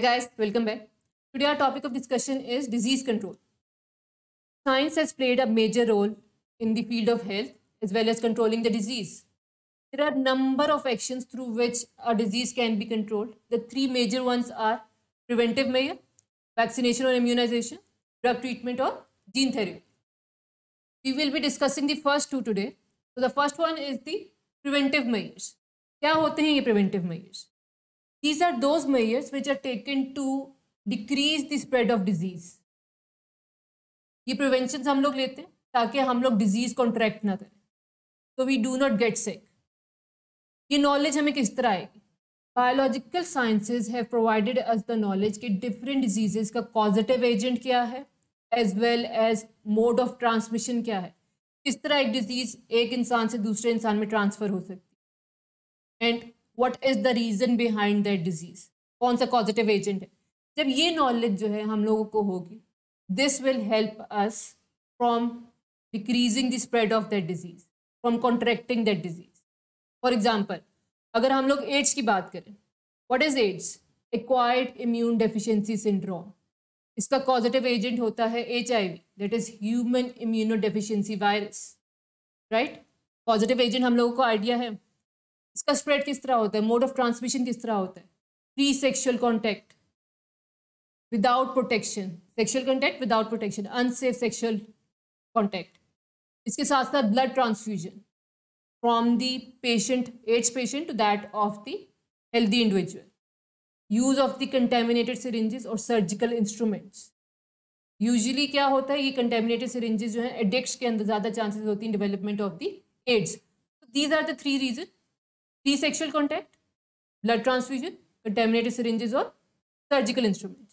guys, welcome back. Today our topic of discussion is disease control. Science has played a major role in the field of health as well as controlling the disease. There are number of actions through which a disease can be controlled. The three major ones are preventive measure, vaccination or immunization, drug treatment or gene therapy. We will be discussing the first two today. So the first one is the preventive measures. क्या होते हैं ये preventive measures? These are those measures which are taken to decrease the spread of disease. ये prevention हम लोग लेते हैं ताकि हम लोग डिजीज कॉन्ट्रैक्ट ना करें तो we do not get sick ये नॉलेज हमें किस तरह आएगी biological sciences have provided us the knowledge कि डिफरेंट डिजीजेस का पॉजिटिव एजेंट क्या है as well as mode of transmission क्या है किस तरह एक डिजीज एक इंसान से दूसरे इंसान में ट्रांसफर हो सकती है and what is the reason behind that disease कौन सा पॉजिटिव एजेंट है जब ये नॉलेज जो है हम लोगों को होगी this will help us from decreasing the spread of that disease from contracting that disease for example अगर हम लोग एड्स की बात करें what is AIDS acquired immune deficiency syndrome इसका पॉजिटिव एजेंट होता है H I V that is human immunodeficiency virus right positive agent हम लोगों को आइडिया है इसका स्प्रेड किस तरह होता है मोड ऑफ ट्रांसमिशन किस तरह होता है pre sexual contact without protection sexual contact without protection unsafe sexual contact इसके साथ साथ blood transfusion from the patient AIDS patient to that of the healthy individual use of the contaminated syringes और surgical instruments usually क्या होता है ये contaminated syringes जो है एडिक्ट के अंदर ज़्यादा चांसेस होती हैं development of the AIDS these are the three reason pre sexual contact blood transfusion contaminated syringes और सर्जिकल इंस्ट्रूमेंट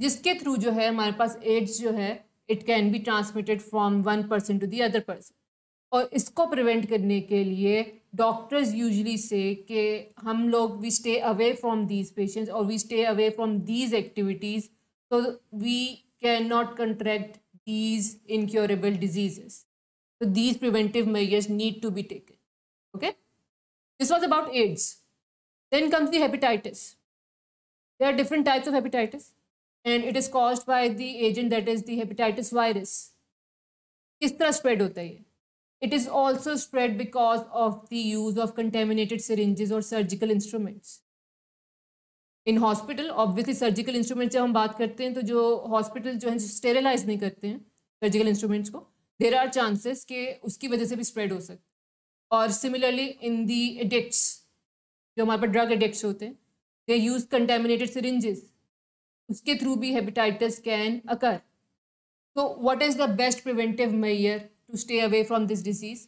जिसके थ्रू जो है हमारे पास एड्स जो है it can be transmitted from one person to the other person और इसको prevent करने के लिए डॉक्टर्स यूजली से कि हम लोग we stay away from these patients और we stay away from these activities तो can not contract these incurable incurable तो these these measures need to be be taken okay This was about AIDS. Then comes the hepatitis. There are different types of hepatitis, and it is caused by the agent that is the hepatitis virus. किस तरह spread it is also spread because of the use of contaminated syringes or surgical instruments. In hospital, obviously surgical instruments जब हम बात करते हैं hospital sterilize नहीं करते surgical instruments को there are chances कि उसकी वजह से भी spread और सिमिलरली इन दी एडिक्ट्स जो हमारे पास ड्रग एडिक्ट्स होते हैं दे यूज कंटेमिनेटेड सिरिंजेस उसके थ्रू भी hepatitis can occur So what is the best preventive measure to stay away from this disease?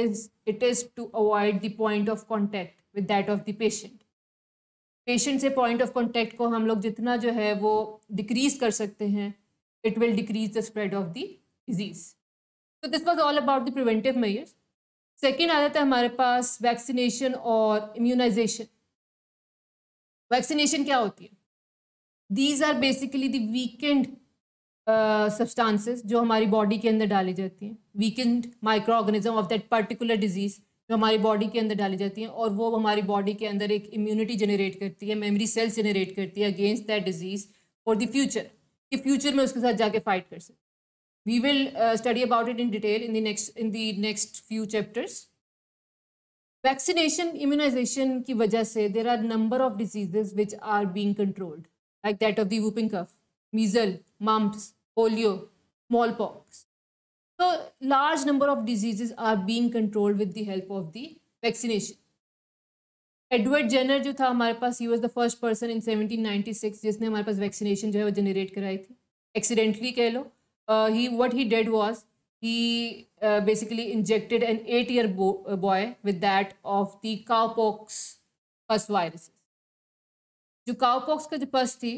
Is it is to avoid the point of contact with that of the patient. Patient से point of contact को हम लोग जितना जो है वो decrease कर सकते हैं it will decrease the spread of the disease तो this was all about the preventive measures second आ जाता है हमारे पास वैक्सीनेशन और इम्यूनाइजेशन वैक्सीनेशन क्या होती है these are basically the weakened weakened जो हमारी बॉडी के अंदर डाली जाती हैं weakened microorganism of that particular disease जो हमारी बॉडी के अंदर डाली जाती हैं और वो हमारी बॉडी के अंदर एक इम्यूनिटी जनरेट करती है मेमरी सेल्स जनरेट करती है against that disease for the future कि फ्यूचर में उसके साथ जाके फाइट कर सकते We will uh, study about it in detail in the next in the next few chapters. Vaccination, immunization ki wajah se, there are number of diseases which are being controlled, like that of the whooping cough, measles, mumps, polio, smallpox. So large number of diseases are being controlled with the help of the vaccination. Edward Jenner जो था हमारे पास ही was the first person in 1796 जिसने हमारे पास vaccination जो है वो जनरेट कराई थी एक्सीडेंटली कह लो uh, he what he did was he uh, basically injected an eight-year bo uh, boy with that of the cowpox pus जो cowpox का जो pus थी,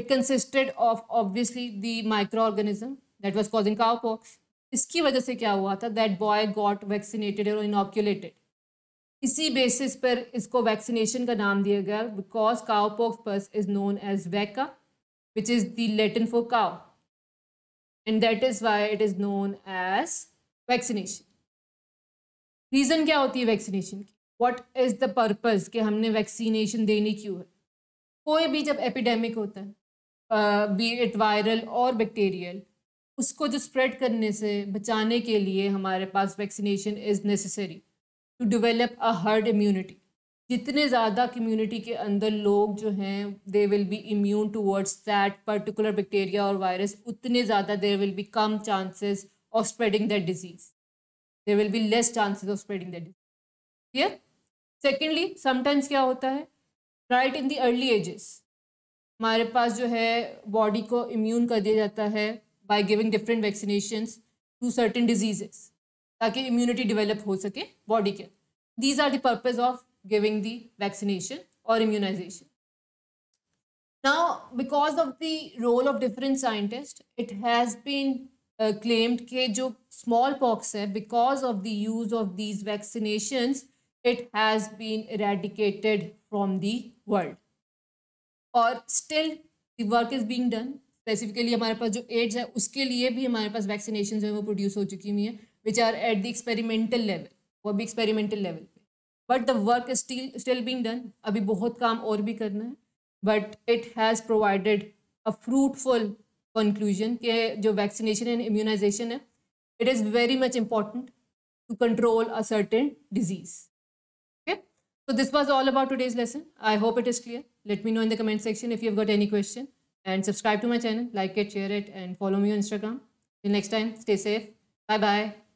it consisted of obviously the microorganism that was causing cowpox. इसकी वजह से क्या हुआ था That boy got vaccinated or inoculated. इसी बेसिस पर इसको वैक्सीनेशन का नाम दिया गया बिकॉज काओपोक्स पस is known as vacca which is the Latin for cow and that is why it is known as vaccination reason क्या होती है वैक्सीनेशन की वॉट इज़ द पर्पज़ कि हमने वैक्सीनेशन देनी क्यों है कोई भी जब एपिडेमिक होता है बी इट वायरल और बैक्टीरियल उसको जो स्प्रेड करने से बचाने के लिए हमारे पास vaccination is necessary to develop a herd immunity जितने ज़्यादा कम्युनिटी के अंदर लोग जो हैं they will be immune towards that particular bacteria और वायरस उतने ज़्यादा देर विल बी कम chances of spreading that disease there will be less chances of spreading that disease है सेकेंडली समटाइम्स क्या होता है right in the early ages हमारे पास जो है बॉडी को इम्यून कर दिया जाता है by giving different vaccination to certain diseases ताकि इम्यूनिटी डिवेलप हो सके बॉडी के these are the purpose of giving the vaccination or immunization. Now, because of the role of different scientists, it has been uh, claimed that smallpox है, because of the use of these vaccinations, it has been eradicated from the world. Or still the work is being done. Specifically हमारे पास जो ads है उसके लिए भी हमारे पास वैक्सीनेशन जो है वो प्रोड्यूस हो चुकी हुई हैं which are at but the work is still still being done अभी बहुत काम और भी करना है but it has provided a fruitful conclusion के जो वैक्सीनेशन एंड इम्यूनाइजेशन है it is very much important to control a certain disease okay so this was all about today's lesson I hope it is clear let me know in the comment section if you got any question and subscribe to my channel like it share it and follow me Instagram next time stay safe bye bye